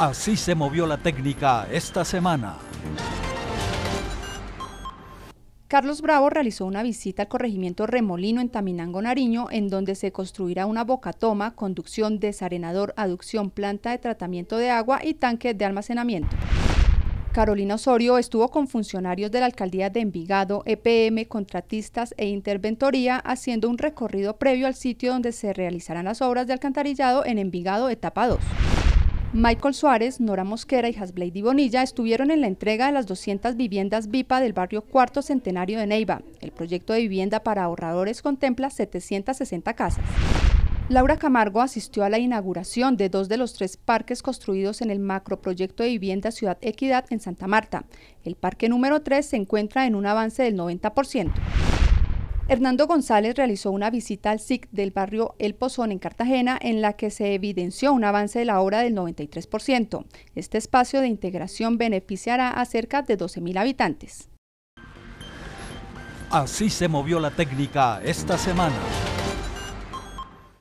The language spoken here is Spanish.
Así se movió la técnica esta semana. Carlos Bravo realizó una visita al corregimiento Remolino en Taminango, Nariño, en donde se construirá una bocatoma, conducción, desarenador, aducción, planta de tratamiento de agua y tanque de almacenamiento. Carolina Osorio estuvo con funcionarios de la alcaldía de Envigado, EPM, contratistas e interventoría haciendo un recorrido previo al sitio donde se realizarán las obras de alcantarillado en Envigado etapa 2. Michael Suárez, Nora Mosquera y Hasblady Bonilla estuvieron en la entrega de las 200 viviendas VIPA del barrio Cuarto Centenario de Neiva. El proyecto de vivienda para ahorradores contempla 760 casas. Laura Camargo asistió a la inauguración de dos de los tres parques construidos en el macroproyecto de vivienda Ciudad Equidad en Santa Marta. El parque número 3 se encuentra en un avance del 90%. Hernando González realizó una visita al SIC del barrio El Pozón en Cartagena en la que se evidenció un avance de la obra del 93%. Este espacio de integración beneficiará a cerca de 12.000 habitantes. Así se movió la técnica esta semana.